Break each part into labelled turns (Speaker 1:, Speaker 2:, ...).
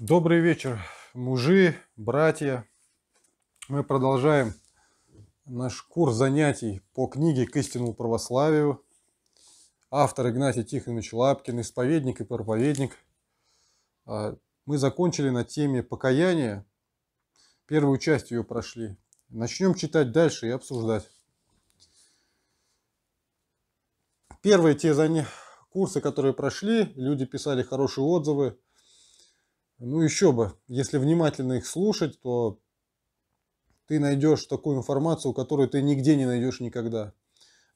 Speaker 1: Добрый вечер, мужи, братья. Мы продолжаем наш курс занятий по книге «К истинному православию». Автор Игнатий Тихонович Лапкин, исповедник и проповедник. А, мы закончили на теме покаяния. Первую часть ее прошли. Начнем читать дальше и обсуждать. Первые те заня... курсы, которые прошли, люди писали хорошие отзывы – ну еще бы, если внимательно их слушать, то ты найдешь такую информацию, которую ты нигде не найдешь никогда.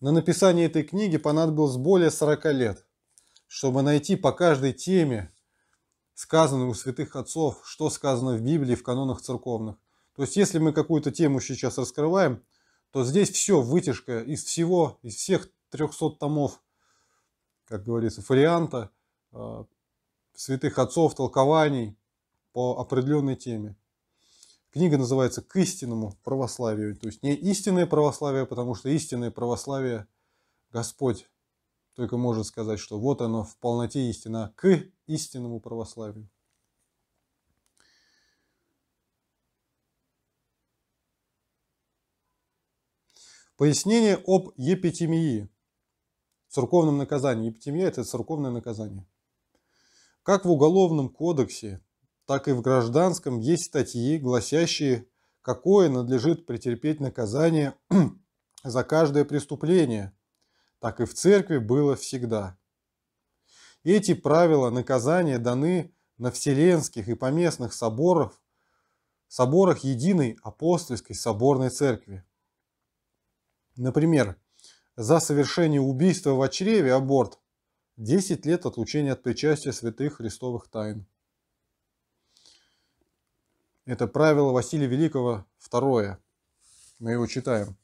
Speaker 1: На написание этой книги понадобилось более 40 лет, чтобы найти по каждой теме, сказанной у святых отцов, что сказано в Библии, в канонах церковных. То есть, если мы какую-то тему сейчас раскрываем, то здесь все, вытяжка из всего, из всех 300 томов, как говорится, фолианта, а, святых отцов, толкований по определенной теме. Книга называется «К истинному православию». То есть не истинное православие, потому что истинное православие Господь только может сказать, что вот оно в полноте истина, а к истинному православию. Пояснение об епитемии, церковном наказании. Епитемия – это церковное наказание. Как в Уголовном кодексе, так и в Гражданском есть статьи, гласящие, какое надлежит претерпеть наказание за каждое преступление. Так и в церкви было всегда. Эти правила наказания даны на вселенских и поместных соборах, соборах Единой Апостольской Соборной Церкви. Например, за совершение убийства в очреве аборт 10 лет отлучения от причастия святых христовых тайн. Это правило Василия Великого второе. Мы его читаем.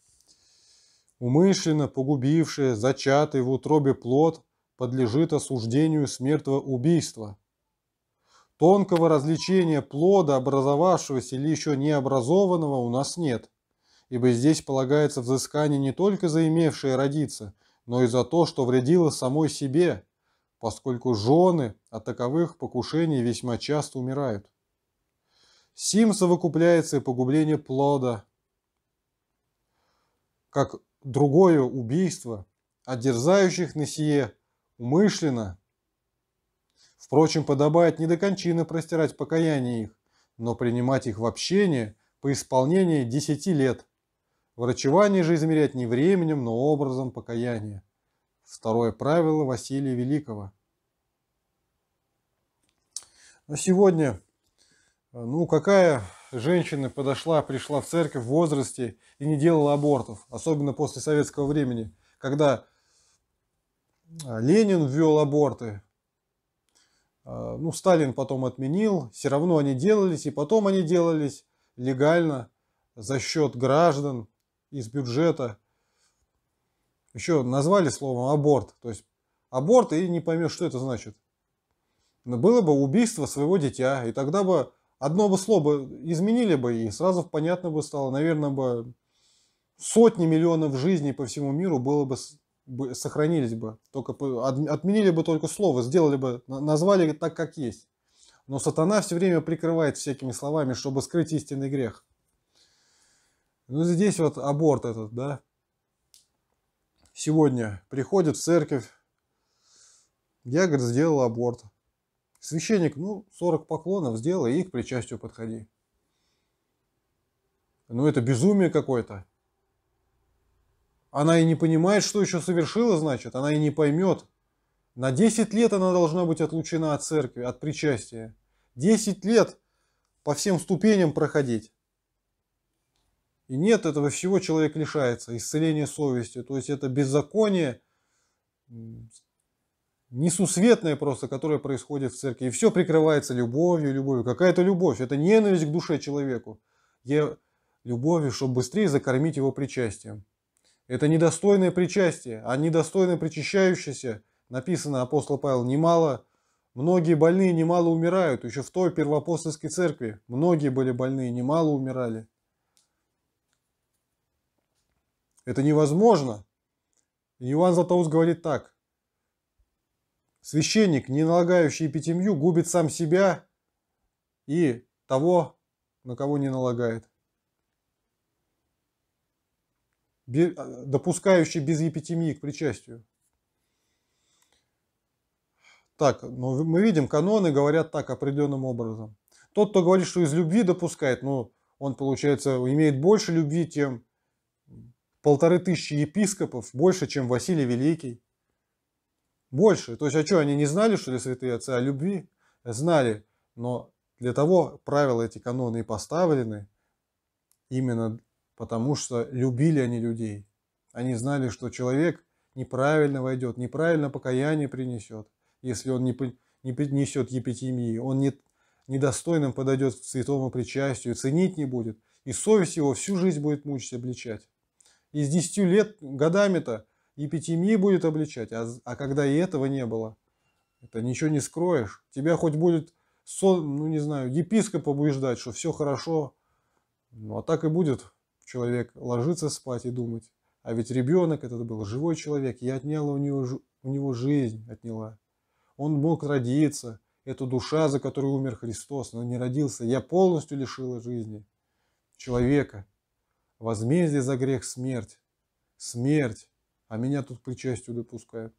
Speaker 1: Умышленно погубившее, зачатый в утробе плод подлежит осуждению смертного убийства. Тонкого развлечения плода, образовавшегося или еще не образованного, у нас нет, ибо здесь полагается взыскание не только за имевшее родиться – но и за то, что вредила самой себе, поскольку жены от таковых покушений весьма часто умирают. Сим совокупляется и погубление плода, как другое убийство, от дерзающих на сие умышленно. Впрочем, подобает не до кончины простирать покаяние их, но принимать их в общение по исполнении десяти лет – Врачевание же измерять не временем, но образом покаяния. Второе правило Василия Великого. На сегодня, ну какая женщина подошла, пришла в церковь в возрасте и не делала абортов, особенно после советского времени, когда а, Ленин ввел аборты, а, ну, Сталин потом отменил, все равно они делались, и потом они делались легально за счет граждан, из бюджета. Еще назвали словом аборт. То есть аборт и не поймешь, что это значит. Но было бы убийство своего дитя, и тогда бы одно бы слово изменили бы, и сразу понятно бы стало, наверное, бы сотни миллионов жизней по всему миру было бы, бы сохранились бы, только отменили бы только слово, сделали бы, назвали так, как есть. Но сатана все время прикрывает всякими словами, чтобы скрыть истинный грех. Ну, здесь вот аборт этот, да. Сегодня приходит в церковь. Я, говорит, сделал аборт. Священник, ну, 40 поклонов сделай и к причастию подходи. Ну, это безумие какое-то. Она и не понимает, что еще совершила, значит, она и не поймет. На 10 лет она должна быть отлучена от церкви, от причастия. 10 лет по всем ступеням проходить. И нет этого всего человек лишается, исцеления совести. То есть это беззаконие, несусветное просто, которое происходит в церкви. И все прикрывается любовью, любовью. Какая-то любовь, это ненависть к душе человеку. Я любовью, чтобы быстрее закормить его причастием. Это недостойное причастие, а недостойно причащающееся, написано апостол Павел, немало, многие больные немало умирают, еще в той первоапостольской церкви многие были больные, немало умирали. Это невозможно. Иоанн Златоуст говорит так. Священник, не налагающий эпитемью, губит сам себя и того, на кого не налагает. А, допускающий без епитемии к причастию. Так, ну, мы видим, каноны говорят так определенным образом. Тот, кто говорит, что из любви допускает, ну, он, получается, имеет больше любви, тем полторы тысячи епископов, больше, чем Василий Великий. Больше. То есть, а что, они не знали, что ли, святые отцы о любви? Знали, но для того правила эти каноны и поставлены, именно потому что любили они людей. Они знали, что человек неправильно войдет, неправильно покаяние принесет, если он не, принесет епитемии, он не, недостойным подойдет к святому причастию, ценить не будет, и совесть его всю жизнь будет мучить, обличать. Из с 10 лет годами-то епитемии будет обличать, а, а когда и этого не было, это ничего не скроешь. Тебя хоть будет, ну не знаю, епископ побуждать, что все хорошо, ну а так и будет человек ложиться спать и думать. А ведь ребенок этот был, живой человек, я отняла у него, у него жизнь, отняла. Он мог родиться, это душа, за которую умер Христос, но не родился. Я полностью лишила жизни человека. Возмездие за грех – смерть. Смерть. А меня тут к причастию допускают.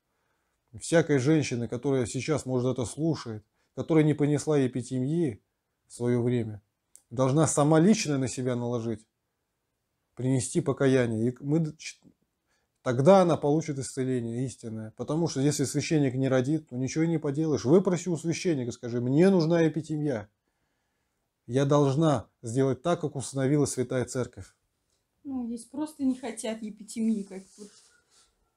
Speaker 1: Всякой женщины, которая сейчас, может, это слушает, которая не понесла епитемьи в свое время, должна сама лично на себя наложить, принести покаяние. И мы, тогда она получит исцеление истинное. Потому что если священник не родит, то ничего не поделаешь. Выпроси у священника, скажи, мне нужна епитемья. Я должна сделать так, как установила Святая Церковь.
Speaker 2: Ну, есть просто не хотят епитемии, как вот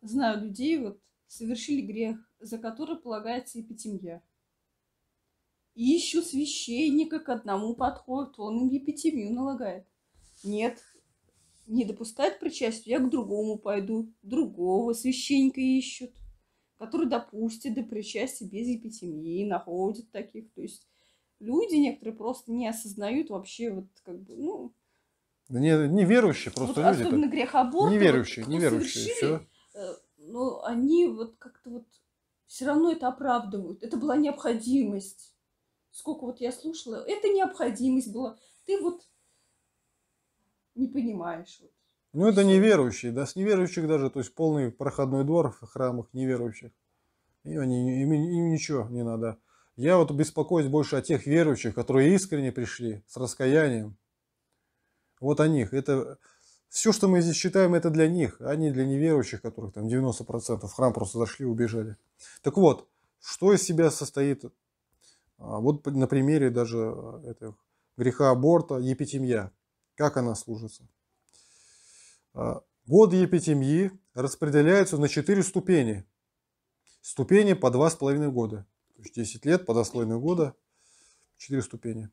Speaker 2: знаю людей, вот совершили грех, за который полагается епитемия. И ищу священника к одному подходит, он им епитемию налагает. Нет, не допускает причастие я к другому пойду, другого священника ищут, который допустит до причастия без епитемии, находит таких. То есть люди некоторые просто не осознают вообще вот как бы, ну,
Speaker 1: не, не верующие просто вот люди. Особенно грех аборта. Неверующие, вот, неверующие. Все.
Speaker 2: Э, Но ну, они вот как-то вот все равно это оправдывают. Это была необходимость. Сколько вот я слушала, это необходимость была. Ты вот не понимаешь. Вот.
Speaker 1: Ну, это неверующие, да, с неверующих даже, то есть полный проходной двор в храмах неверующих. И они, им, им ничего не надо. Я вот беспокоюсь больше о тех верующих, которые искренне пришли, с раскаянием, вот о них. Это все, что мы здесь читаем, это для них, а не для неверующих, которых там 90% в храм просто зашли, убежали. Так вот, что из себя состоит, а, вот на примере даже этого греха аборта, епитемья, как она служится. А, год епитемьи распределяются на 4 ступени. Ступени по 2,5 года. То есть 10 лет по 2,5 года, 4 ступени.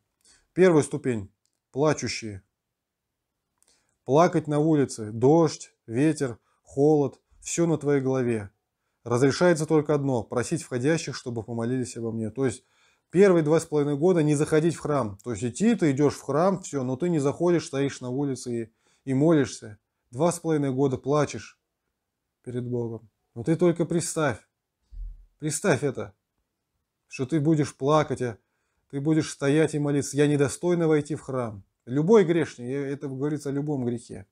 Speaker 1: Первая ступень – плачущие – Плакать на улице, дождь, ветер, холод, все на твоей голове. Разрешается только одно – просить входящих, чтобы помолились обо мне. То есть первые два с половиной года не заходить в храм. То есть идти, ты идешь в храм, все, но ты не заходишь, стоишь на улице и, и молишься. Два с половиной года плачешь перед Богом. Но ты только представь, представь это, что ты будешь плакать, а ты будешь стоять и молиться. Я недостойно войти в храм. Любой грешник, это говорится о любом грехе.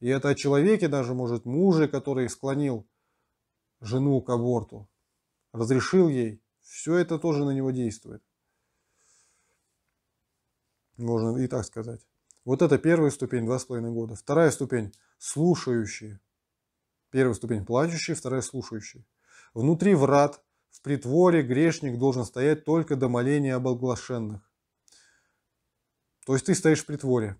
Speaker 1: И это о человеке даже, может, муже, который склонил жену к аборту, разрешил ей. Все это тоже на него действует. Можно и так сказать. Вот это первая ступень, два с половиной года. Вторая ступень – слушающие. Первая ступень – плачущие, вторая – слушающие. Внутри врат, в притворе грешник должен стоять только до моления обоглашенных. То есть ты стоишь в притворе.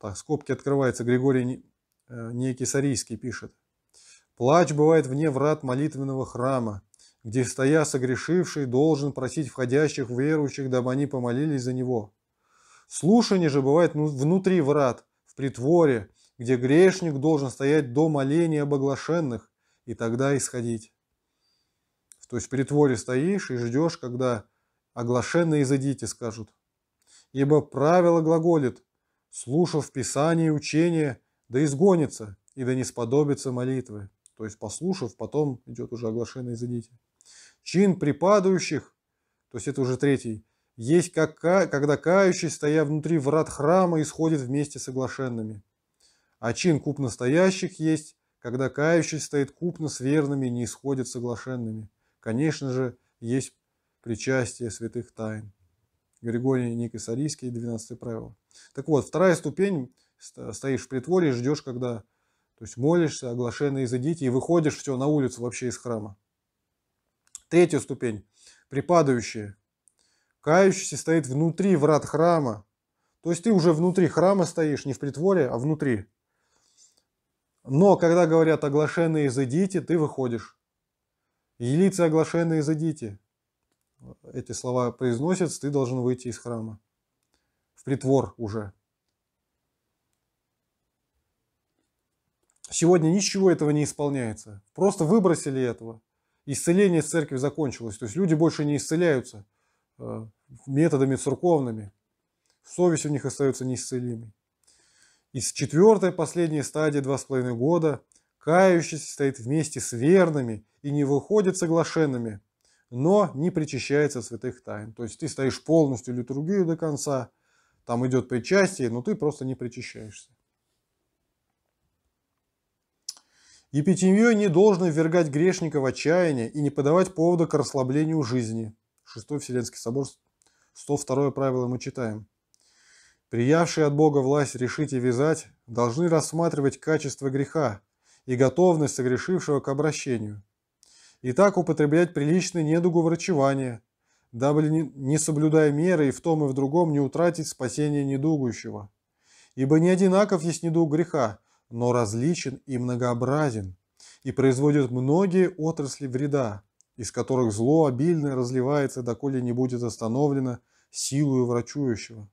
Speaker 1: Так, скобки открываются. Григорий э, Некисарийский пишет. Плач бывает вне врат молитвенного храма, где, стоя согрешивший, должен просить входящих верующих, дабы они помолились за него. Слушание же бывает ну, внутри врат, в притворе, где грешник должен стоять до моления об и тогда исходить. То есть в притворе стоишь и ждешь, когда оглашенные изыдите, скажут – Ибо правило глаголит, слушав Писание и учение, да изгонится, и да не сподобится молитвы. То есть, послушав, потом идет уже оглашенное «изыдите». Чин припадающих, то есть это уже третий, есть как, когда кающий, стоя внутри врат храма, исходит вместе с оглашенными. А чин куп настоящих есть, когда кающий стоит купно с верными, не исходит с оглашенными. Конечно же, есть причастие святых тайн. Григорий Никосарийский, 12 правило. Так вот, вторая ступень, стоишь в притворе, ждешь, когда, то есть молишься, оглашенные изыдите, и выходишь все на улицу вообще из храма. Третья ступень, припадающие. Кающийся стоит внутри врат храма, то есть ты уже внутри храма стоишь, не в притворе, а внутри. Но когда говорят оглашенные изыдите, ты выходишь. Елицы оглашенные изыдите эти слова произносец, ты должен выйти из храма. В притвор уже. Сегодня ничего этого не исполняется. Просто выбросили этого. Исцеление из церкви закончилось. То есть люди больше не исцеляются э, методами церковными. Совесть у них остается неисцелимой. И с четвертой последней стадии два с половиной года кающийся стоит вместе с верными и не выходит соглашенными – но не причащается святых тайн. То есть ты стоишь полностью литургию до конца, там идет причастие, но ты просто не причащаешься. Епитемьей не должно ввергать грешника в отчаяние и не подавать повода к расслаблению жизни. Шестой Вселенский собор, 102 правило мы читаем. Приявшие от Бога власть решить и вязать должны рассматривать качество греха и готовность согрешившего к обращению – и так употреблять приличное недугу врачевания, дабы, не соблюдая меры и в том и в другом, не утратить спасение недугующего. Ибо не одинаков есть недуг греха, но различен и многообразен, и производит многие отрасли вреда, из которых зло обильно разливается, доколе не будет остановлено силою врачующего.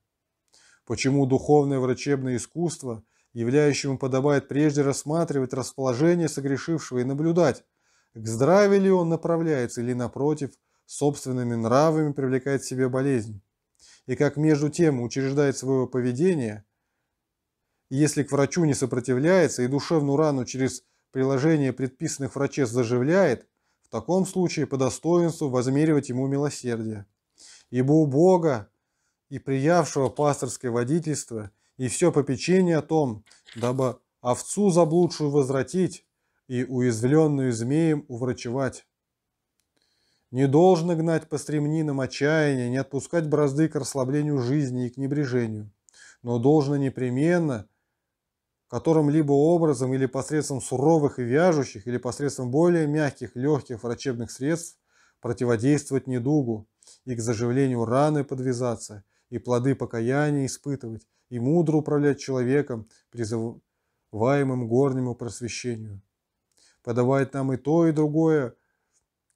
Speaker 1: Почему духовное врачебное искусство, являющему подобает прежде рассматривать расположение согрешившего и наблюдать, к здравию ли он направляется или, напротив, собственными нравами привлекает к себе болезнь? И как между тем учреждает свое поведение, если к врачу не сопротивляется и душевную рану через приложение предписанных врачей заживляет, в таком случае по достоинству возмеривать ему милосердие. Ибо у Бога и приявшего пасторское водительство, и все попечение о том, дабы овцу заблудшую возвратить, и уязвленную змеем уврачевать. Не должно гнать по стремнинам отчаяния, не отпускать бразды к расслаблению жизни и к небрежению, но должно непременно которым-либо образом или посредством суровых и вяжущих, или посредством более мягких, легких врачебных средств противодействовать недугу и к заживлению раны подвязаться, и плоды покаяния испытывать, и мудро управлять человеком, призываемым горнему просвещению подавать нам и то, и другое,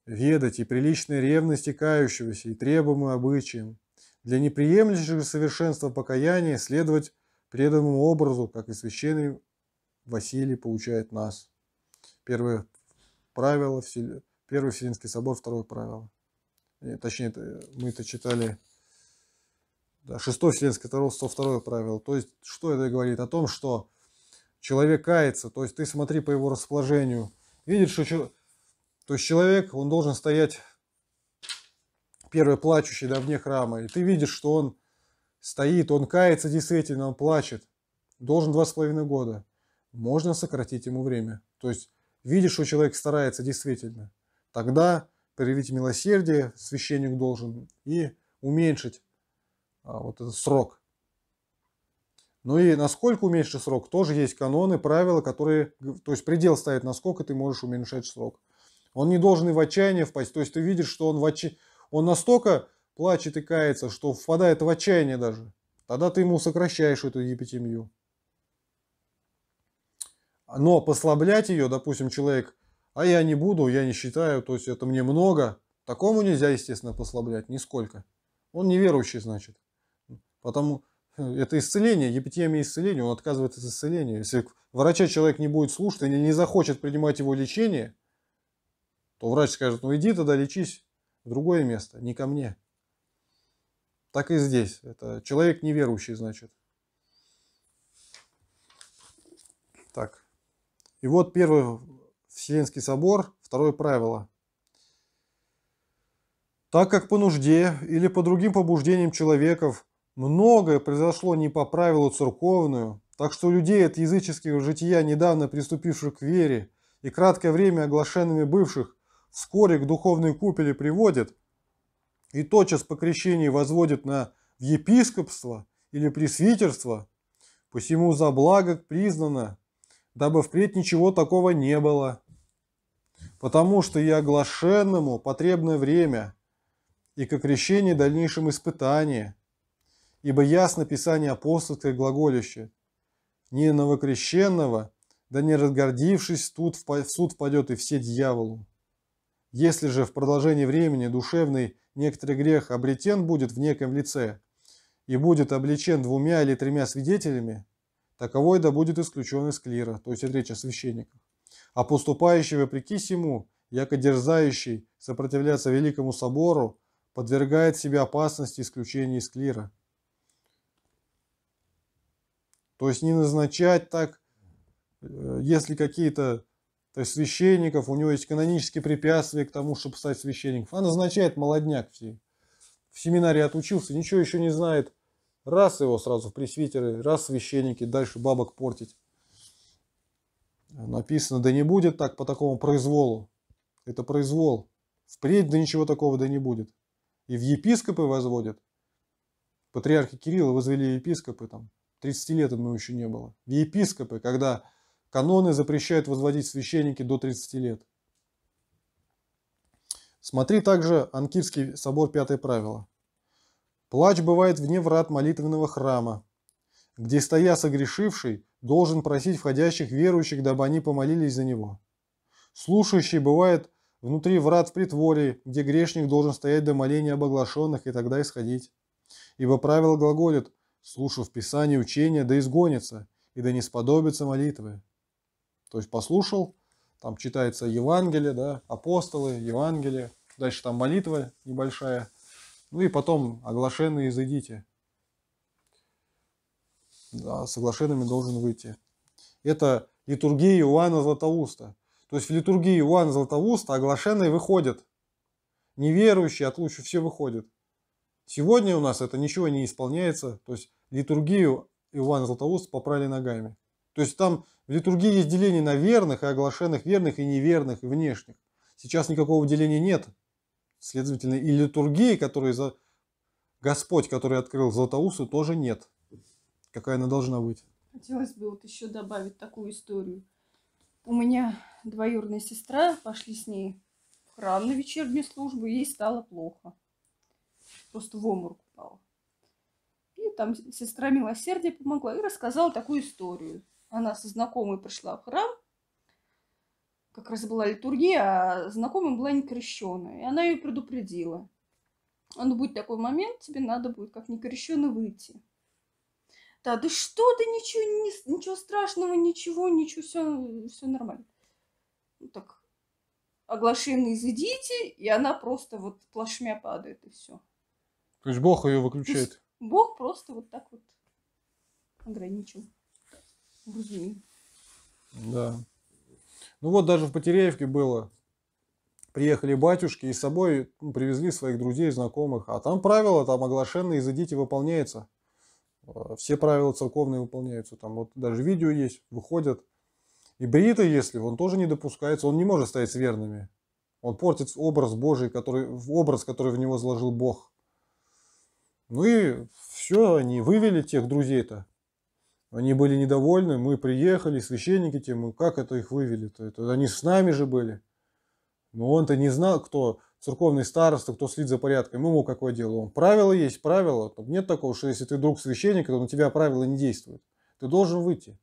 Speaker 1: ведать и приличной ревности кающегося, и требуемым обычаям. Для неприемлющего совершенства покаяния следовать преданному образу, как и священный Василий получает нас. Первое правило, Первый Вселенский собор, второе правило. Э, точнее, мы это читали да, 6 Вселенское Таро, 102 правило. То есть, что это говорит? О том, что человек кается, то есть ты смотри по его расположению. Видишь, что то есть человек, он должен стоять первый плачущий да, вне храма. И ты видишь, что он стоит, он кается действительно, он плачет. Должен два с половиной года. Можно сократить ему время. То есть видишь, что человек старается действительно. Тогда проявить милосердие священник должен и уменьшить а, вот этот срок. Ну и насколько уменьшить срок, тоже есть каноны, правила, которые, то есть предел ставит, насколько ты можешь уменьшать срок. Он не должен и в отчаяние впасть, то есть ты видишь, что он, в отча... он настолько плачет и кается, что впадает в отчаяние даже. Тогда ты ему сокращаешь эту епитемию. Но послаблять ее, допустим, человек, а я не буду, я не считаю, то есть это мне много, такому нельзя, естественно, послаблять, нисколько. Он неверующий, значит. Потому Э, это исцеление, епитемия исцеления, он отказывается от исцеления. Если врача человек не будет слушать, или не захочет принимать его лечение, то врач скажет, ну иди тогда лечись в другое место, не ко мне. Так и здесь. Это человек неверующий, значит. Так. И вот первый Вселенский собор, второе правило. Так как по нужде или по другим побуждениям человеков Многое произошло не по правилу церковную, так что у людей от языческих жития, недавно приступивших к вере и краткое время оглашенными бывших, вскоре к духовной купели приводит, и тотчас по крещении возводят на в епископство или пресвитерство, посему за благо признано, дабы впредь ничего такого не было, потому что и оглашенному потребно время, и ко крещению дальнейшем испытании – ибо ясно Писание апостольское глаголище. Не новокрещенного, да не разгордившись, тут в суд впадет и все дьяволу. Если же в продолжении времени душевный некоторый грех обретен будет в неком лице и будет обличен двумя или тремя свидетелями, таковой да будет исключен из клира, то есть речь о священниках. А поступающий вопреки сему, яко дерзающий сопротивляться великому собору, подвергает себя опасности исключения из клира. То есть не назначать так, э, если какие-то то есть священников, у него есть канонические препятствия к тому, чтобы стать священником. А назначает молодняк все. В семинаре отучился, ничего еще не знает. Раз его сразу в пресвитеры, раз священники, дальше бабок портить. Написано, да не будет так по такому произволу. Это произвол. Впредь да ничего такого да не будет. И в епископы возводят. Патриархи Кирилла возвели епископы там. 30 лет ему еще не было. В епископы, когда каноны запрещают возводить священники до 30 лет. Смотри также Анкирский собор Пятое правило. Плач бывает вне врат молитвенного храма, где, стоя согрешивший, должен просить входящих верующих, дабы они помолились за него. Слушающий бывает внутри врат в притворе, где грешник должен стоять до моления обоглашенных и тогда исходить. Ибо правило глаголит слушав Писание учения, да изгонится, и да не сподобится молитвы. То есть послушал, там читается Евангелие, да, апостолы, Евангелие, дальше там молитва небольшая, ну и потом оглашенные изойдите, Да, с оглашенными должен выйти. Это литургия Иоанна Златоуста. То есть в литургии Иоанна Златоуста оглашенные выходят. Неверующие, отлучив все выходят. Сегодня у нас это ничего не исполняется, то есть литургию Иоанн Златоуст поправили ногами. То есть там в литургии есть деление на верных и оглашенных верных и неверных и внешних. Сейчас никакого деления нет. Следовательно, и литургии, которые за... Господь, который открыл Златоусу, тоже нет. Какая она должна быть?
Speaker 2: Хотелось бы вот еще добавить такую историю. У меня двоюродная сестра, пошли с ней в храм на вечернюю службу, ей стало плохо просто в обморок упала. И там сестра милосердия помогла и рассказала такую историю. Она со знакомой пришла в храм, как раз была литургия, а знакомая была не крещенная. И она ее предупредила. Ну, будет такой момент, тебе надо будет как некрещенный выйти. Да, да что ты, ничего, не, ничего страшного, ничего, ничего, все, все нормально. Ну, так, оглашенные, зайдите и она просто вот плашмя падает, и все.
Speaker 1: То есть Бог ее выключает?
Speaker 2: Бог просто вот так вот ограничил. Грузию.
Speaker 1: Да. Ну вот даже в Потереевке было. Приехали батюшки и с собой ну, привезли своих друзей, знакомых. А там правила, там оглашенные, изыдите, выполняется. А, все правила церковные выполняются. Там вот даже видео есть, выходят. И Брита, если он тоже не допускается, он не может стоять с верными. Он портит образ Божий, который, образ, который в него заложил Бог. Ну и все, они вывели тех друзей-то. Они были недовольны, мы приехали, священники те, мы как это их вывели-то? Это они с нами же были. Но он-то не знал, кто церковный староста, кто следит за порядком, ему какое дело. Он правило есть, правило. А Там нет такого, что если ты друг священника, то на тебя правила не действуют. Ты должен выйти.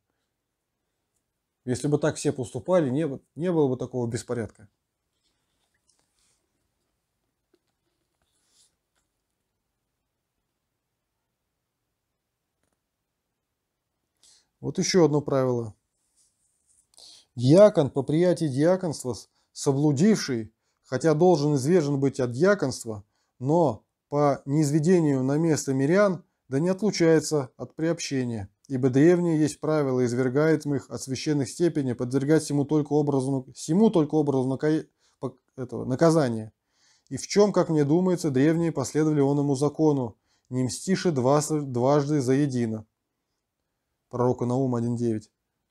Speaker 1: Если бы так все поступали, не, не было бы такого беспорядка. Вот еще одно правило. Диакон по приятии диаконства соблудивший, хотя должен извержен быть от диаконства, но по неизведению на место мирян, да не отлучается от приобщения, ибо древние есть правило, извергает их от священных степеней, подвергать ему только образу, всему только образу нака... этого, наказания. И в чем, как мне думается, древние последовали оному закону, не мстиши дважды за едино пророка Наум 1.9.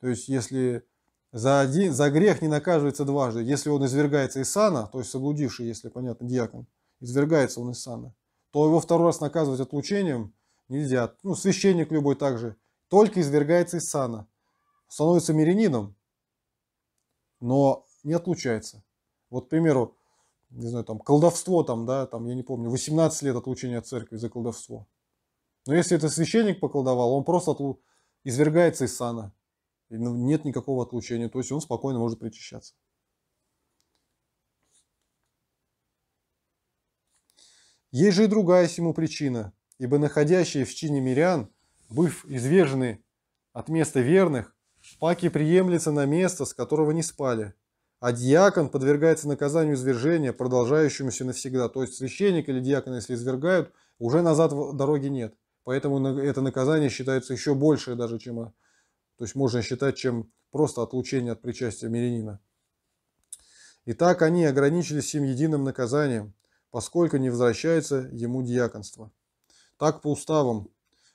Speaker 1: То есть, если за, один, за грех не наказывается дважды, если он извергается из сана, то есть соблудивший, если понятно, диакон, извергается он из сана, то его второй раз наказывать отлучением нельзя. Ну, священник любой также только извергается из сана, становится мирянином, но не отлучается. Вот, к примеру, не знаю, там, колдовство, там, да, там, я не помню, 18 лет отлучения от церкви за колдовство. Но если это священник поколдовал, он просто отлу извергается из сана, ну, нет никакого отлучения, то есть он спокойно может причащаться. Есть же и другая сему причина, ибо находящие в чине мирян, быв извержены от места верных, паки приемлется на место, с которого не спали, а диакон подвергается наказанию извержения, продолжающемуся навсегда. То есть священник или диакон, если извергают, уже назад дороги нет. Поэтому это наказание считается еще больше даже, чем, э, то есть можно считать, чем просто отлучение от причастия мирянина. И так они ограничились всем единым наказанием, поскольку не возвращается ему диаконство. Так по уставам.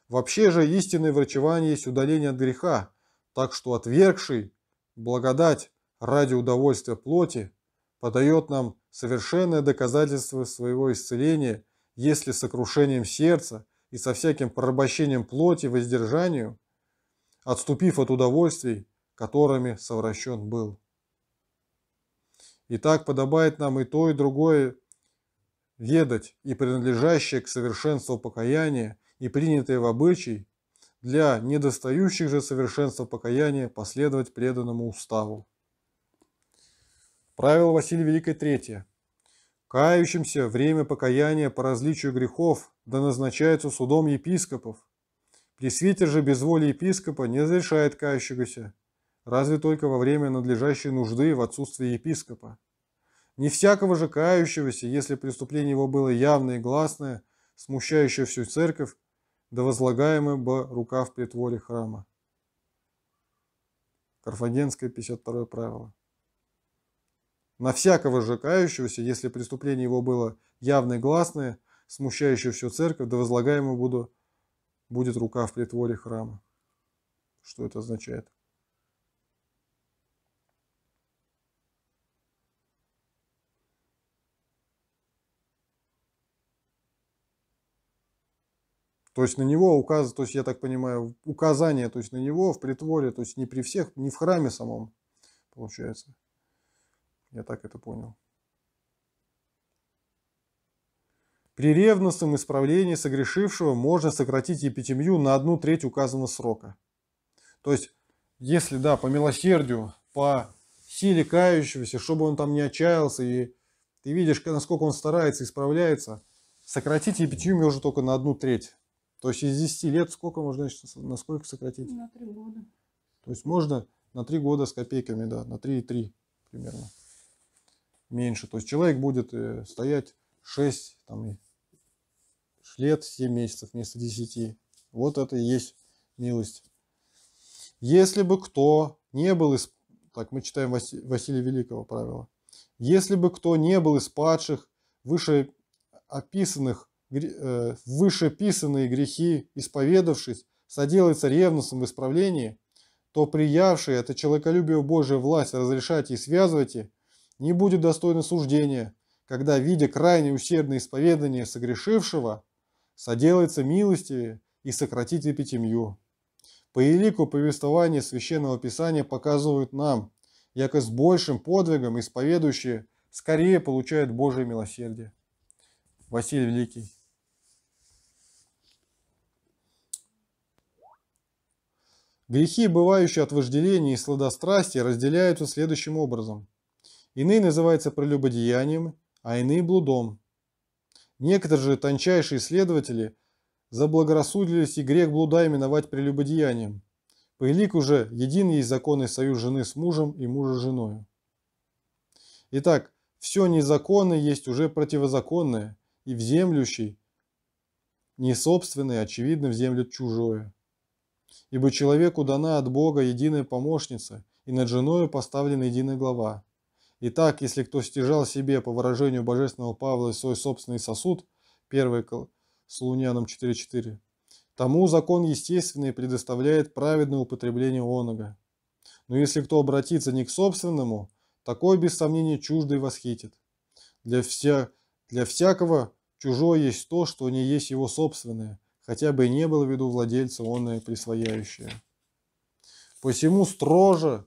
Speaker 1: Вообще же истинное врачевание есть удаление от греха, так что отвергший благодать ради удовольствия плоти подает нам совершенное доказательство своего исцеления, если сокрушением сердца – и со всяким порабощением плоти воздержанию, отступив от удовольствий, которыми совращен был. И так подобает нам и то, и другое ведать, и принадлежащее к совершенству покаяния, и принятое в обычай, для недостающих же совершенства покаяния последовать преданному уставу. Правило Василия Великой Третье. Кающимся время покаяния по различию грехов да назначается судом епископов. Пресвитер же без воли епископа не разрешает кающегося, разве только во время надлежащей нужды в отсутствии епископа. Не всякого же кающегося, если преступление его было явное и гласное, смущающее всю церковь, да возлагаемая бы рука в притворе храма. Карфагенское 52 правило на всякого же если преступление его было явно и гласное, смущающее всю церковь, да возлагаемого буду, будет рука в притворе храма. Что это означает? То есть на него указ, то есть я так понимаю, указание, то есть на него в притворе, то есть не при всех, не в храме самом, получается. Я так это понял. При ревностном исправлении согрешившего можно сократить епитемью на одну треть указанного срока. То есть, если, да, по милосердию, по силе кающегося, чтобы он там не отчаялся, и ты видишь, насколько он старается, исправляется, сократить епитемию уже только на одну треть. То есть из 10 лет сколько можно, значит, на сколько сократить? На 3 года. То есть можно на 3 года с копейками, да, на 3,3 примерно меньше. То есть человек будет э, стоять 6 там, лет, 7 месяцев вместо 10. Вот это и есть милость. Если бы кто не был из... Так, мы читаем Васи... Василия Великого правила. Если бы кто не был из падших, выше описанных, э, вышеписанные грехи, исповедавшись, соделается ревностным в исправлении, то приявший это человеколюбие Божие власть разрешайте и связывайте, не будет достойно суждения, когда, видя крайне усердное исповедание согрешившего, соделается милостивее и сократит эпитемью. По велику повествование Священного Писания показывают нам, яко с большим подвигом исповедующие скорее получают Божие милосердие. Василий Великий. Грехи, бывающие от вожделения и сладострастия, разделяются следующим образом – Иные называются прелюбодеянием, а иные – блудом. Некоторые же тончайшие исследователи заблагорассудились и грех блуда именовать прелюбодеянием. Повелик уже един есть законный союз жены с мужем и мужа с женой. Итак, все незаконное есть уже противозаконное, и в землющий, не собственное, очевидно, в землю чужое. Ибо человеку дана от Бога единая помощница, и над женою поставлена единая глава, Итак, если кто стяжал себе, по выражению божественного Павла, свой собственный сосуд, 1 Солунянам 4.4, тому закон естественный предоставляет праведное употребление онога. Но если кто обратится не к собственному, такой без сомнения чуждый восхитит. Для, вся, для всякого чужое есть то, что не есть его собственное, хотя бы и не было в виду владельца онное присвояющее. Посему строже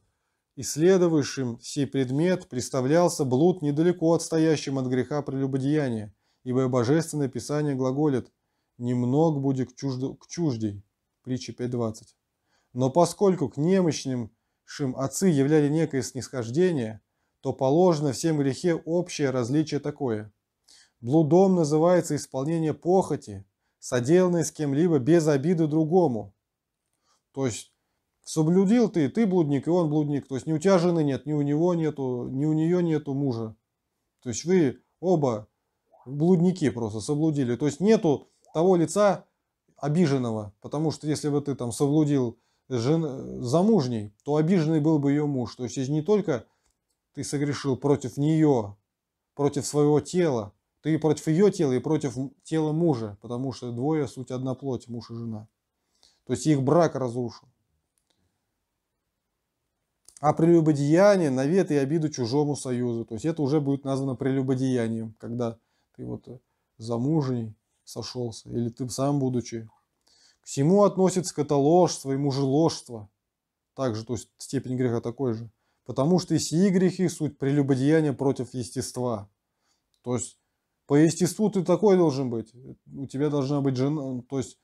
Speaker 1: исследовавшим сей предмет, представлялся блуд недалеко отстоящим от греха прелюбодеяния, ибо Божественное Писание глаголит «немног будет к, чужд к чуждей» притча 5.20. Но поскольку к немощным шим отцы являли некое снисхождение, то положено всем грехе общее различие такое. Блудом называется исполнение похоти, соделанное с кем-либо без обиды другому. То есть Соблюдил ты, ты блудник, и он блудник. То есть ни у тебя жены нет, ни у него нету, ни у нее нету мужа. То есть вы оба блудники просто соблудили. То есть нету того лица обиженного, потому что если бы ты там соблудил жен... замужней, то обиженный был бы ее муж. То есть не только ты согрешил против нее, против своего тела, ты против ее тела и против тела мужа, потому что двое суть одна плоть, муж и жена. То есть их брак разрушил о а прелюбодеянии, навет и обиду чужому союзу. То есть это уже будет названо прелюбодеянием, когда ты вот э, замужний сошелся, или ты сам будучи. К всему относится скотоложство и мужеложство. Также, то есть степень греха такой же. Потому что и сии грехи – суть прелюбодеяния против естества. То есть по естеству ты такой должен быть. У тебя должна быть жена, э, то есть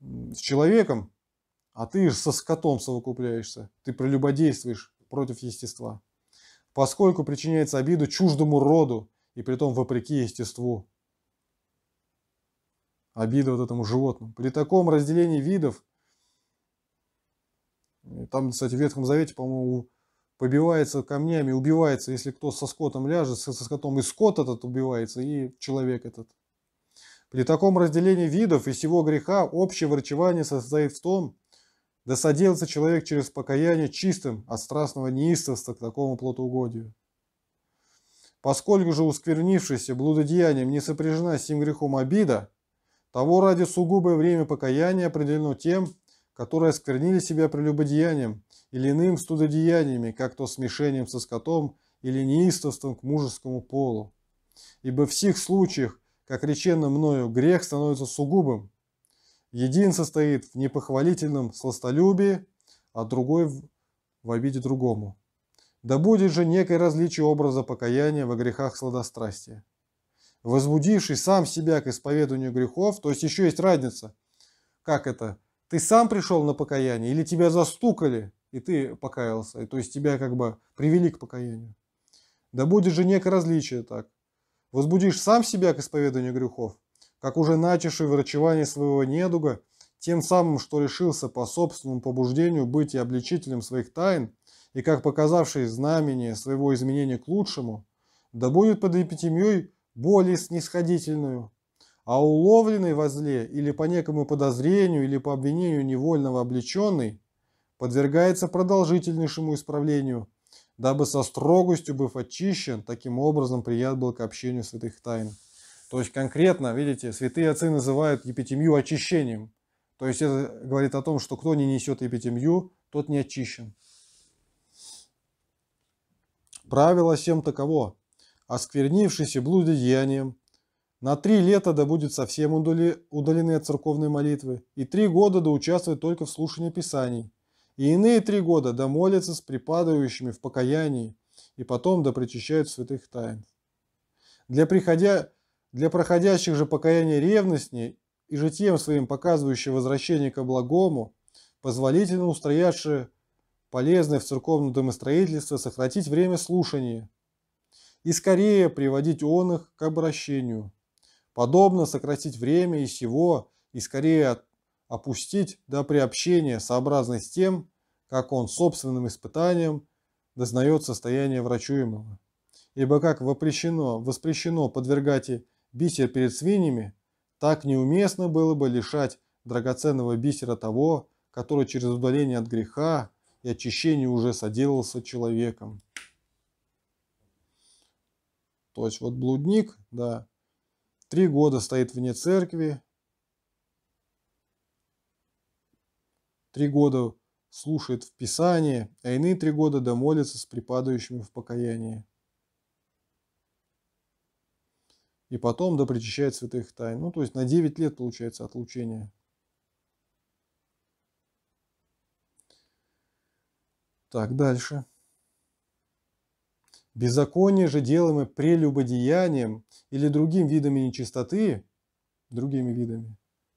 Speaker 1: с человеком, а ты со скотом совокупляешься. Ты прелюбодействуешь против естества, поскольку причиняется обиду чуждому роду и при притом вопреки естеству. Обида вот этому животному. При таком разделении видов, там, кстати, в Ветхом Завете, по-моему, побивается камнями, убивается, если кто со скотом ляжет, со скотом и скот этот убивается, и человек этот. При таком разделении видов и всего греха общее врачевание состоит в том, да человек через покаяние чистым от страстного неистовства к такому плотоугодию. Поскольку же усквернившийся блудодеянием не сопряжена с тем грехом обида, того ради сугубое время покаяния определено тем, которые осквернили себя прелюбодеянием или иным студодеяниями, как то смешением со скотом или неистовством к мужескому полу. Ибо в всех случаях, как речено мною, грех становится сугубым, Един состоит в непохвалительном сластолюбии, а другой в, обиде другому. Да будет же некое различие образа покаяния во грехах сладострастия. Возбудивший сам себя к исповеданию грехов, то есть еще есть разница. Как это? Ты сам пришел на покаяние или тебя застукали, и ты покаялся, и то есть тебя как бы привели к покаянию. Да будет же некое различие так. Возбудишь сам себя к исповеданию грехов, как уже начавший врачевание своего недуга, тем самым, что решился по собственному побуждению быть и обличителем своих тайн, и как показавший знамение своего изменения к лучшему, да будет под эпитемией более снисходительную, а уловленный во зле или по некому подозрению или по обвинению невольного обличенный подвергается продолжительнейшему исправлению, дабы со строгостью быв очищен, таким образом прият был к общению святых тайн. То есть конкретно, видите, святые отцы называют епитемию очищением. То есть это говорит о том, что кто не несет епитемию, тот не очищен. Правило всем таково. Осквернившийся блудодеянием, на три лета да будет совсем удалены от церковной молитвы, и три года да участвует только в слушании Писаний, и иные три года да молятся с припадающими в покаянии, и потом да причащают святых тайн. Для приходя для проходящих же покаяние ревностней и житием своим показывающие возвращение ко благому, позволительно устоявшие полезное в церковном домостроительстве сократить время слушания и скорее приводить он их к обращению. Подобно сократить время и сего и скорее опустить до приобщения сообразно с тем, как он собственным испытанием дознает состояние врачуемого. Ибо как вопрещено, воспрещено подвергать и бисер перед свиньями, так неуместно было бы лишать драгоценного бисера того, который через удаление от греха и очищение уже соделался человеком. То есть вот блудник, да, три года стоит вне церкви, три года слушает в Писании, а иные три года домолится с припадающими в покаянии. и потом да причащает святых тайн. Ну, то есть на 9 лет получается отлучение. Так, дальше. Беззаконие же делаемое прелюбодеянием или другим видами нечистоты, другими видами,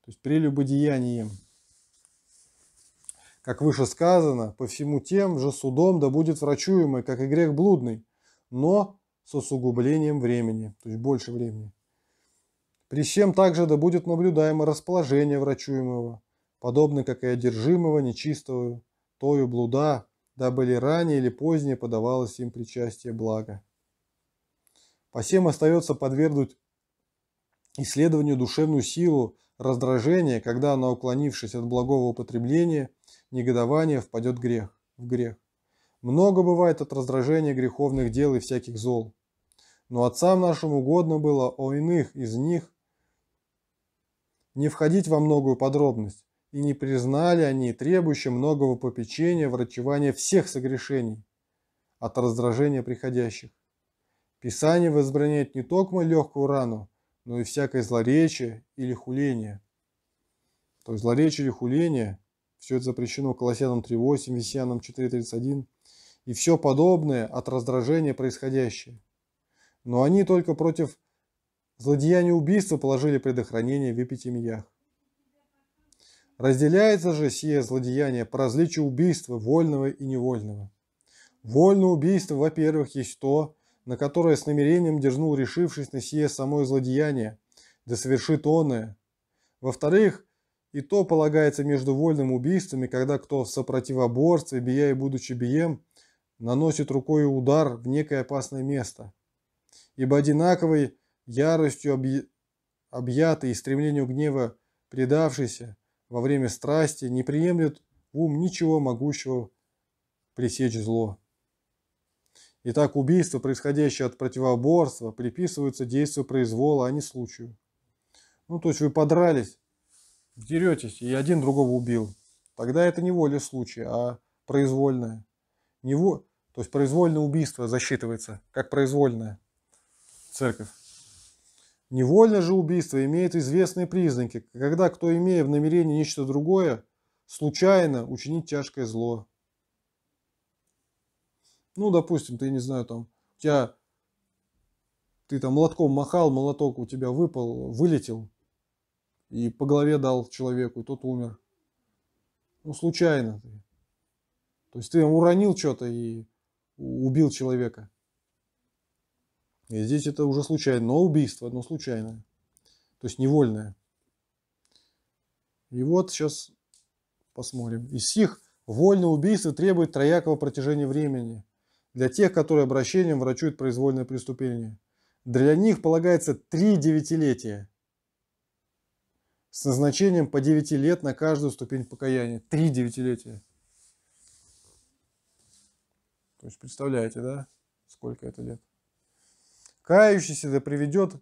Speaker 1: то есть прелюбодеянием, как выше сказано, по всему тем же судом да будет врачуемый, как и грех блудный, но с усугублением времени, то есть больше времени. При чем также да будет наблюдаемо расположение врачуемого, подобно как и одержимого, нечистого, тою блуда, дабы ли ранее или позднее подавалось им причастие блага. Посем остается подвергнуть исследованию душевную силу раздражения, когда она, уклонившись от благого употребления, негодование впадет грех, в грех. Много бывает от раздражения греховных дел и всяких зол. Но отцам нашим угодно было о иных из них не входить во многую подробность, и не признали они требующим многого попечения врачевания всех согрешений от раздражения приходящих. Писание возбраняет не только легкую рану, но и всякое злоречие или хуление. То есть злоречие или хуление, все это запрещено Колоссянам 3.8, Весянам 4.31, и все подобное от раздражения происходящее но они только против злодеяния убийства положили предохранение в эпитемиях. Разделяется же сие злодеяние по различию убийства вольного и невольного. Вольное убийство, во-первых, есть то, на которое с намерением дерзнул, решившись на сие самое злодеяние, да совершит оное. Во-вторых, и то полагается между вольным убийствами, когда кто в сопротивоборстве, бия и будучи бием, наносит рукой удар в некое опасное место. Ибо одинаковой яростью объятый и стремлению гнева предавшийся во время страсти не приемлет ум ничего могущего пресечь зло. Итак, убийство, происходящее от противоборства, приписывается действию произвола, а не случаю. Ну, то есть вы подрались, деретесь, и один другого убил. Тогда это не воля случая, а произвольное. Не во... То есть произвольное убийство засчитывается как произвольное церковь. Невольно же убийство имеет известные признаки, когда кто, имея в намерении нечто другое, случайно учинит тяжкое зло. Ну, допустим, ты, не знаю, там, у тебя, ты там молотком махал, молоток у тебя выпал, вылетел, и по голове дал человеку, и тот умер. Ну, случайно. То есть ты уронил что-то и убил человека. И здесь это уже случайно, но убийство, но случайное. То есть невольное. И вот сейчас посмотрим. Из сих вольное убийство требует троякого протяжения времени. Для тех, которые обращением врачуют произвольное преступление. Для них полагается три девятилетия с назначением по 9 лет на каждую ступень покаяния. Три девятилетия. То есть представляете, да, сколько это лет? Кающийся да приведет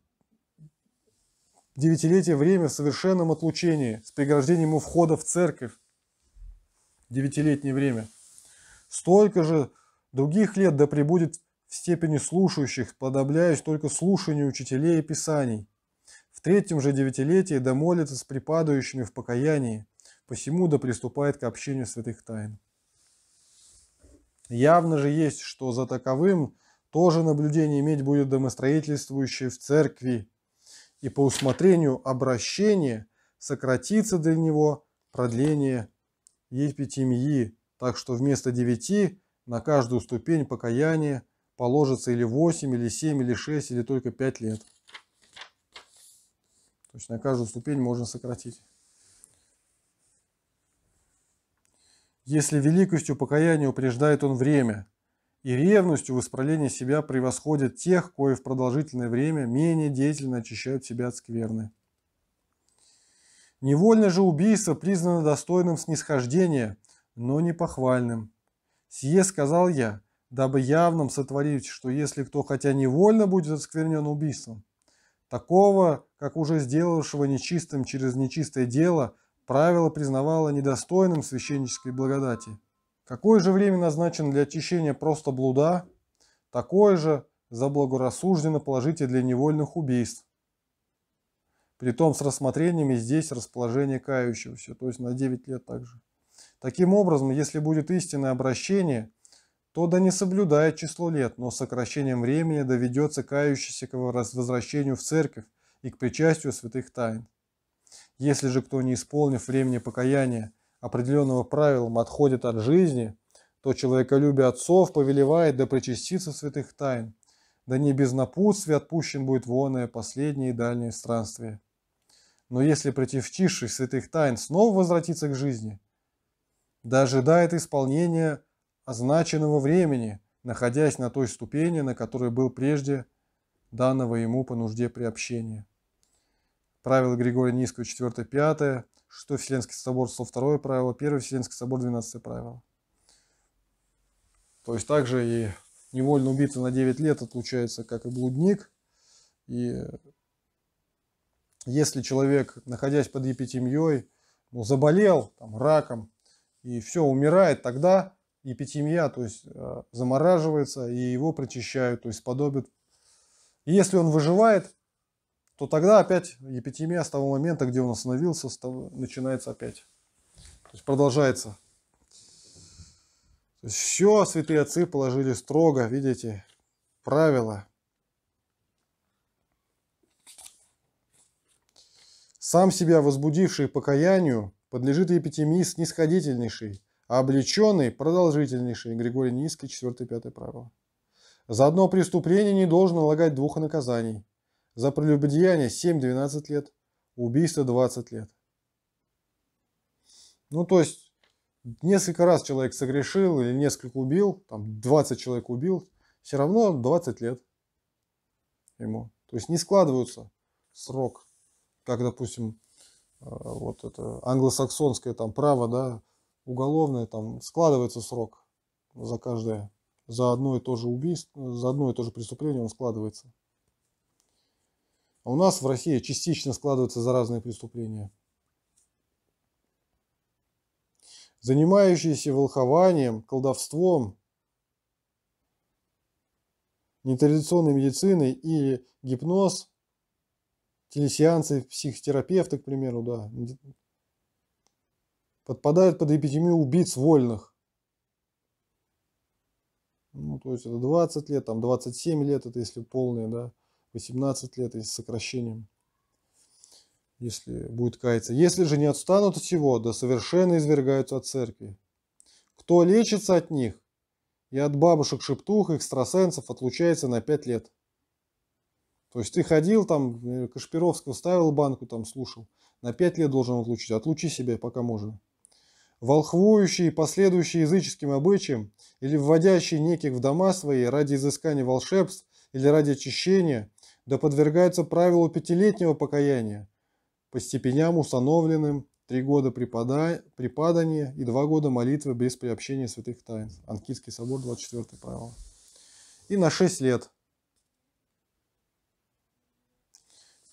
Speaker 1: девятилетие время в совершенном отлучении с преграждением у входа в церковь. Девятилетнее время. Столько же других лет да прибудет в степени слушающих, подобляясь только слушанию учителей и писаний. В третьем же девятилетии да молится с припадающими в покаянии, посему да приступает к общению святых тайн. Явно же есть, что за таковым тоже наблюдение иметь будет домостроительствующий в церкви, и по усмотрению обращения сократится для него продление епитемии, так что вместо девяти на каждую ступень покаяния положится или 8, или 7, или 6, или только 5 лет. То есть на каждую ступень можно сократить. Если великостью покаяния упреждает он время, и ревностью в исправлении себя превосходят тех, кои в продолжительное время менее деятельно очищают себя от скверны. Невольно же убийство признано достойным снисхождения, но не похвальным. Сие сказал я, дабы явным сотворить, что если кто хотя невольно будет осквернен убийством, такого, как уже сделавшего нечистым через нечистое дело, правило признавало недостойным священнической благодати – Какое же время назначено для очищения просто блуда, такое же заблагорассуждено положите для невольных убийств. Притом с рассмотрениями здесь расположение кающегося, то есть на 9 лет также. Таким образом, если будет истинное обращение, то да не соблюдает число лет, но сокращением времени доведется кающийся к возвращению в церковь и к причастию святых тайн. Если же кто, не исполнив времени покаяния, определенного правила отходит от жизни, то человеколюбие отцов повелевает да причаститься святых тайн, да не без напутствия отпущен будет воное последнее и дальнее странствие. Но если противчивший святых тайн снова возвратится к жизни, да ожидает исполнения означенного времени, находясь на той ступени, на которой был прежде данного ему по нужде приобщения. Правило Григория Низкого 4-5, 6 Вселенский собор второе правило, 1 Вселенский собор 12 правило. То есть также и невольно убитый на 9 лет отлучается как и блудник. И если человек, находясь под епитемьей, ну, заболел там, раком и все, умирает, тогда епитемия, то есть э, замораживается и его прочищают, то есть подобит. И если он выживает, то тогда опять епитемия с того момента, где он остановился, начинается опять. То есть продолжается. То есть все святые отцы положили строго, видите, правила. Сам себя возбудивший покаянию подлежит епитемии снисходительнейший, а облеченный – продолжительнейший. Григорий Низкий, 4-5 правило. За одно преступление не должен налагать двух наказаний – за прелюбодеяние 7-12 лет, убийство 20 лет. Ну, то есть, несколько раз человек согрешил или несколько убил, там 20 человек убил, все равно 20 лет ему. То есть не складываются срок, как, допустим, э, вот это англосаксонское там право, да, уголовное, там складывается срок за каждое, за одно и то же убийство, за одно и то же преступление он складывается. А у нас в России частично складываются заразные преступления. Занимающиеся волхованием, колдовством, нетрадиционной медициной или гипноз, телесеансы, психотерапевты, к примеру, да, подпадают под эпидемию убийц вольных. Ну, то есть это 20 лет, там 27 лет, это если полные, да. 18 лет с сокращением, если будет каяться. Если же не отстанут от всего, да совершенно извергаются от церкви. Кто лечится от них и от бабушек-шептух, экстрасенсов отлучается на 5 лет. То есть ты ходил там, э, Кашпировского ставил банку, там слушал. На 5 лет должен отлучить. Отлучи себя, пока можно. Волхвующие, последующие языческим обычаям или вводящие неких в дома свои ради изыскания волшебств или ради очищения, да подвергается правилу пятилетнего покаяния по степеням установленным три года препода... и два года молитвы без приобщения святых тайн. Анкитский собор, 24 правило. И на 6 лет.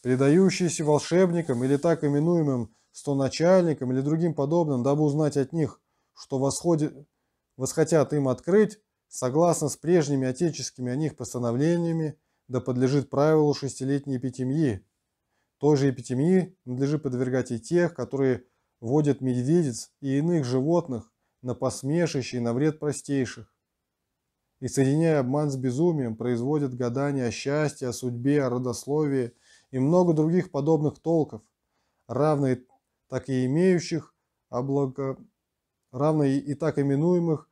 Speaker 1: Предающиеся волшебникам или так именуемым стоначальникам или другим подобным, дабы узнать от них, что восходит, восхотят им открыть, согласно с прежними отеческими о них постановлениями, да подлежит правилу шестилетней эпитемии. Той же эпитемии надлежит подвергать и тех, которые водят медведец и иных животных на посмешище и на вред простейших. И соединяя обман с безумием, производят гадания о счастье, о судьбе, о родословии и много других подобных толков, равные так и имеющих, а благо... и так именуемых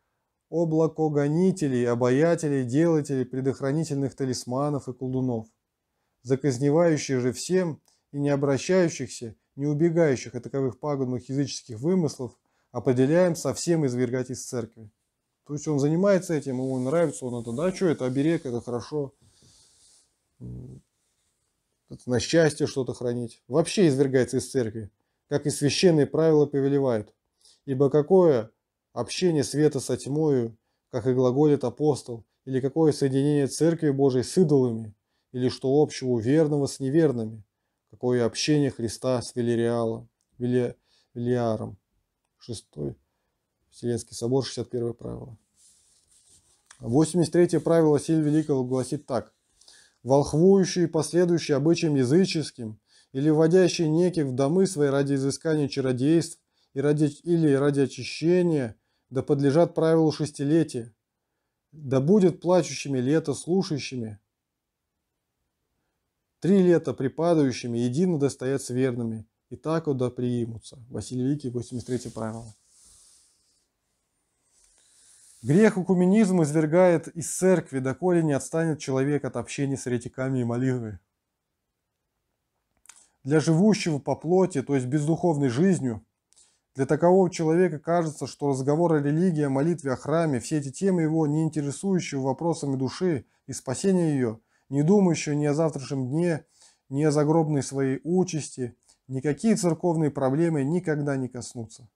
Speaker 1: Облако гонителей, обаятелей, делателей, предохранительных талисманов и колдунов, заказневающих же всем и не обращающихся, не убегающих от таковых пагубных языческих вымыслов, определяем совсем извергать из церкви. То есть он занимается этим, ему нравится, он это, да, что это, оберег, это хорошо, это на счастье что-то хранить. Вообще извергается из церкви, как и священные правила повелевают. Ибо какое Общение света со тьмою, как и глаголит апостол, или какое соединение Церкви Божией с идолами, или что общего у верного с неверными, какое общение Христа с Велириалом, Вели, Велиаром. Шестой Вселенский собор, 61 правило. 83 правило Силь Великого гласит так. «Волхвующие и последующие обычаям языческим или вводящие неких в домы свои ради изыскания чародейств и ради, или ради очищения – да подлежат правилу шестилетия, да будет плачущими лето слушающими, три лета припадающими, едино да стоят с верными, и так вот да приимутся. Василий Великий, 83 правило. Грех экуменизм извергает из церкви, доколе не отстанет человек от общения с ретиками и молитвы. Для живущего по плоти, то есть бездуховной жизнью, для такого человека кажется, что разговор о религии, о молитве, о храме, все эти темы его, не интересующие вопросами души и спасения ее, не думающие ни о завтрашнем дне, ни о загробной своей участи, никакие церковные проблемы никогда не коснутся.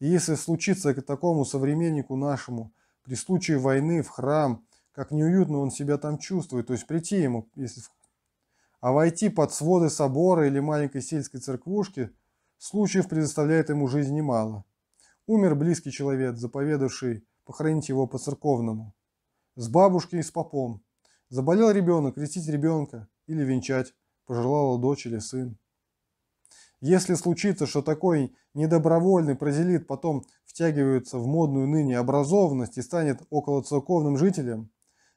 Speaker 1: И если случится к такому современнику нашему при случае войны в храм, как неуютно он себя там чувствует, то есть прийти ему, если... а войти под своды собора или маленькой сельской церквушки – Случаев предоставляет ему жизни немало. Умер близкий человек, заповедавший похоронить его по-церковному. С бабушкой и с попом. Заболел ребенок, крестить ребенка или венчать, пожелала дочь или сын. Если случится, что такой недобровольный прозелит потом втягивается в модную ныне образованность и станет околоцерковным жителем,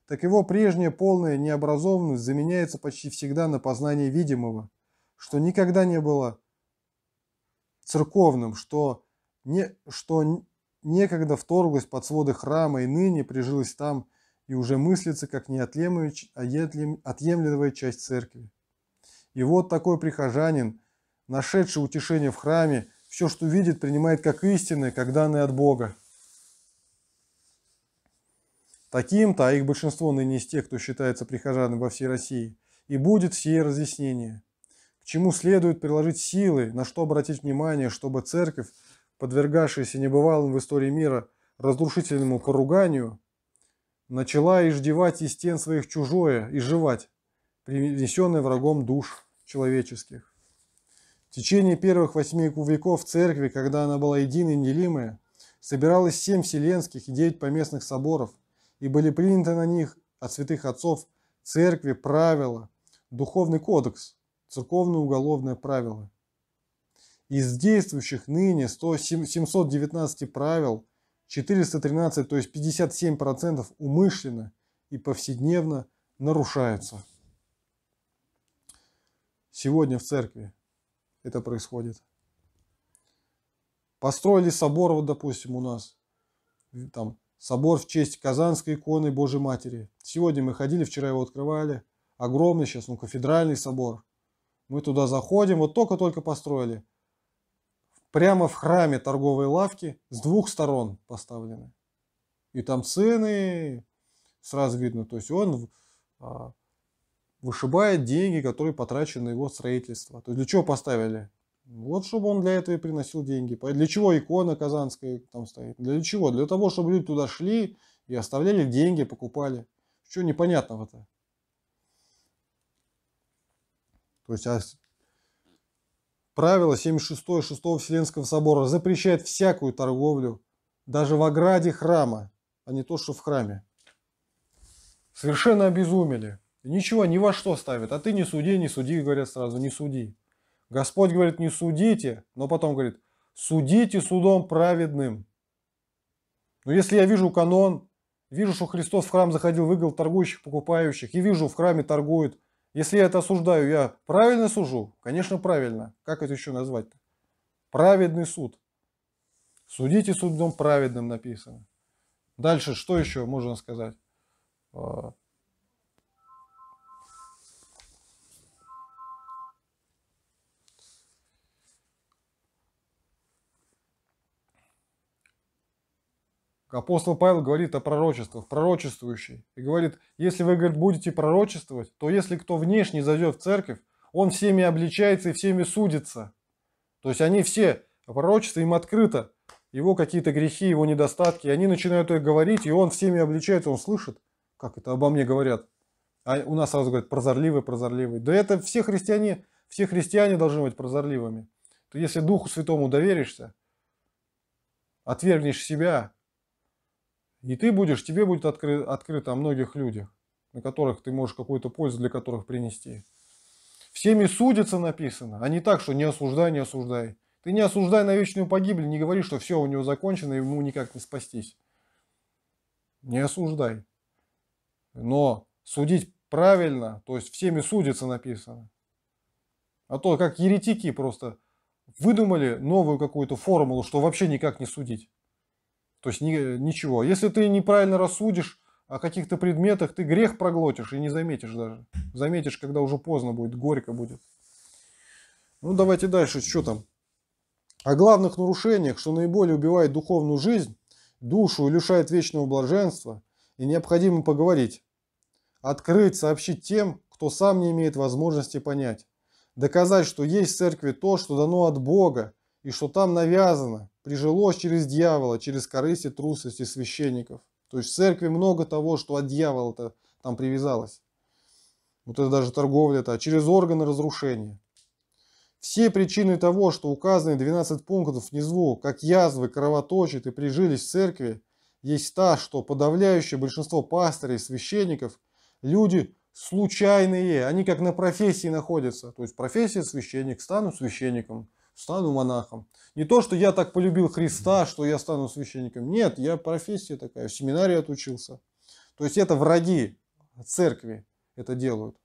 Speaker 1: так его прежняя полная необразованность заменяется почти всегда на познание видимого, что никогда не было церковным, что, не, что некогда вторглась под своды храма и ныне прижилась там и уже мыслится как неотъемлемая отъемлемая часть церкви. И вот такой прихожанин, нашедший утешение в храме, все, что видит, принимает как истинное, как данное от Бога. Таким-то, а их большинство ныне из тех, кто считается прихожанами во всей России, и будет сие разъяснение – к чему следует приложить силы, на что обратить внимание, чтобы церковь, подвергавшаяся небывалым в истории мира разрушительному поруганию, начала иждевать из стен своих чужое и жевать, принесенное врагом душ человеческих. В течение первых восьми веков церкви, когда она была единой и неделимая, собиралось семь вселенских и девять поместных соборов, и были приняты на них от святых отцов церкви правила, духовный кодекс – Церковные уголовные правила. Из действующих ныне 100, 719 правил 413, то есть 57% умышленно и повседневно нарушаются. Сегодня в церкви это происходит. Построили собор, вот допустим, у нас, там, собор в честь Казанской иконы Божьей Матери. Сегодня мы ходили, вчера его открывали. Огромный сейчас, ну, кафедральный собор – мы туда заходим, вот только-только построили. Прямо в храме торговые лавки с двух сторон поставлены. И там цены сразу видно. То есть он а, вышибает деньги, которые потрачены на его строительство. То есть для чего поставили? Вот чтобы он для этого и приносил деньги. Для чего икона казанская там стоит? Для чего? Для того, чтобы люди туда шли и оставляли деньги, покупали. Что непонятного-то? То есть а правило 76 6 Вселенского собора запрещает всякую торговлю, даже в ограде храма, а не то, что в храме. Совершенно обезумели. Ничего, ни во что ставят. А ты не суди, не суди, говорят сразу, не суди. Господь говорит, не судите, но потом говорит, судите судом праведным. Но если я вижу канон, вижу, что Христос в храм заходил, выгнал торгующих, покупающих, и вижу, в храме торгуют, если я это осуждаю, я правильно сужу? Конечно, правильно. Как это еще назвать-то? Праведный суд. Судите судом праведным написано. Дальше, что еще можно сказать? А, Апостол Павел говорит о пророчествах, пророчествующий. И говорит, если вы, говорит, будете пророчествовать, то если кто внешне зайдет в церковь, он всеми обличается и всеми судится. То есть они все, пророчество им открыто, его какие-то грехи, его недостатки, и они начинают это говорить, и он всеми обличается, он слышит, как это обо мне говорят. А у нас сразу говорят, прозорливый, прозорливый. Да это все христиане, все христиане должны быть прозорливыми. То если Духу Святому доверишься, отвергнешь себя, и ты будешь, тебе будет откры, открыто о многих людях, на которых ты можешь какую-то пользу для которых принести. Всеми судится написано, а не так, что не осуждай, не осуждай. Ты не осуждай на вечную погибель, не говори, что все у него закончено, ему никак не спастись. Не осуждай. Но судить правильно, то есть всеми судится написано. А то как еретики просто выдумали новую какую-то формулу, что вообще никак не судить. То есть ни, ничего. Если ты неправильно рассудишь о каких-то предметах, ты грех проглотишь и не заметишь даже. Заметишь, когда уже поздно будет, горько будет. Ну давайте дальше, что там? О главных нарушениях, что наиболее убивает духовную жизнь, душу и лишает вечного блаженства, и необходимо поговорить. Открыть, сообщить тем, кто сам не имеет возможности понять. Доказать, что есть в церкви то, что дано от Бога, и что там навязано, прижилось через дьявола, через корысть и трусость и священников. То есть в церкви много того, что от дьявола-то там привязалось. Вот это даже торговля-то, а через органы разрушения. Все причины того, что указанные 12 пунктов внизу, как язвы, кровоточат и прижились в церкви, есть та, что подавляющее большинство пастырей и священников – люди случайные, они как на профессии находятся. То есть профессия священник, стану священником – стану монахом. Не то, что я так полюбил Христа, что я стану священником. Нет, я профессия такая, в семинарии отучился. То есть это враги церкви это делают.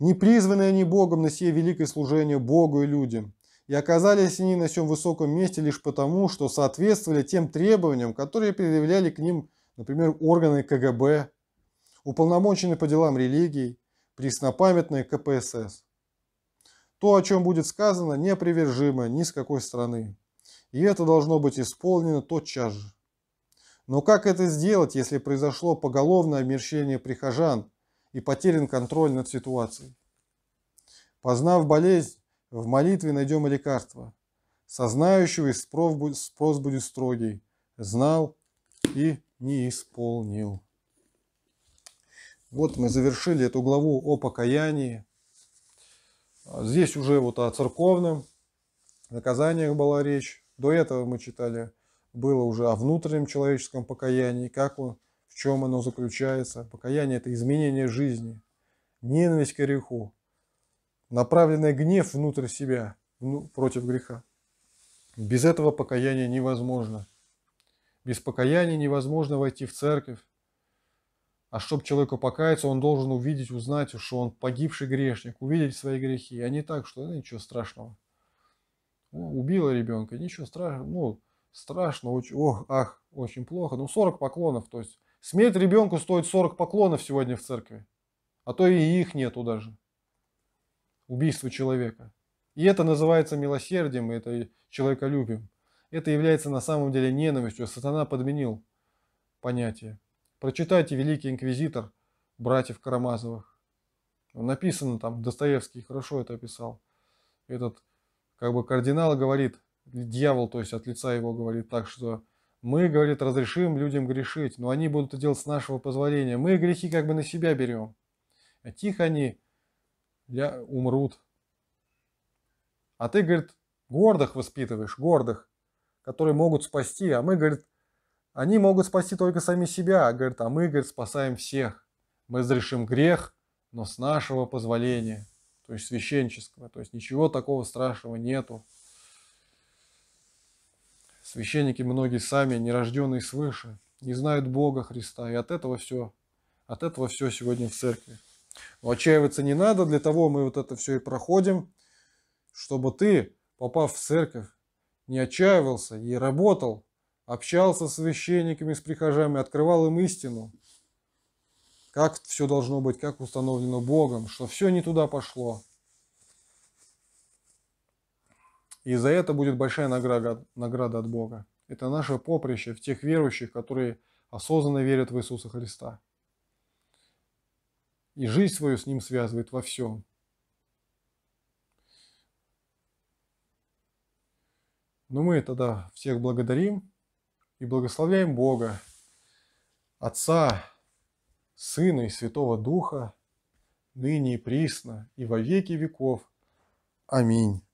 Speaker 1: Не призваны они Богом на сие великое служение Богу и людям. И оказались они на сем высоком месте лишь потому, что соответствовали тем требованиям, которые предъявляли к ним, например, органы КГБ уполномоченный по делам религий, преснопамятный КПСС. То, о чем будет сказано, неопривержимо ни с какой стороны. И это должно быть исполнено тотчас же. Но как это сделать, если произошло поголовное обмерщение прихожан и потерян контроль над ситуацией? Познав болезнь, в молитве найдем лекарство. Сознающего и спрос будет строгий. Знал и не исполнил. Вот мы завершили эту главу о покаянии. Здесь уже вот о церковном наказаниях была речь. До этого мы читали, было уже о внутреннем человеческом покаянии, как он, в чем оно заключается. Покаяние – это изменение жизни, ненависть к греху, направленный гнев внутрь себя, ну, против греха. Без этого покаяния невозможно. Без покаяния невозможно войти в церковь, а чтобы человеку покаяться, он должен увидеть, узнать, что он погибший грешник, увидеть свои грехи, а не так, что ну, ничего страшного. Ну, убила ребенка, ничего страшного, ну, страшно, очень, ох, ах, очень плохо. Ну, 40 поклонов, то есть смерть ребенку стоит 40 поклонов сегодня в церкви, а то и их нету даже. Убийство человека. И это называется милосердием, это человеколюбием. Это является на самом деле ненавистью. Сатана подменил понятие. Прочитайте «Великий инквизитор» братьев Карамазовых. Написано там, Достоевский хорошо это описал. Этот как бы кардинал говорит, дьявол, то есть от лица его говорит так, что мы, говорит, разрешим людям грешить, но они будут это делать с нашего позволения. Мы грехи как бы на себя берем. А тихо они для... умрут. А ты, говорит, гордых воспитываешь, гордых, которые могут спасти. А мы, говорит, они могут спасти только сами себя, а, говорят, а мы, говорит, спасаем всех. Мы разрешим грех, но с нашего позволения, то есть священческого. То есть ничего такого страшного нету. Священники многие сами, нерожденные свыше, не знают Бога Христа. И от этого все, от этого все сегодня в церкви. Но отчаиваться не надо, для того мы вот это все и проходим, чтобы ты, попав в церковь, не отчаивался и работал общался с священниками, с прихожанами, открывал им истину, как все должно быть, как установлено Богом, что все не туда пошло. И за это будет большая награда, награда от Бога. Это наше поприще в тех верующих, которые осознанно верят в Иисуса Христа. И жизнь свою с Ним связывает во всем. Но ну, мы тогда всех благодарим и благословляем Бога, Отца, Сына и Святого Духа, ныне и присно, и во веки веков. Аминь.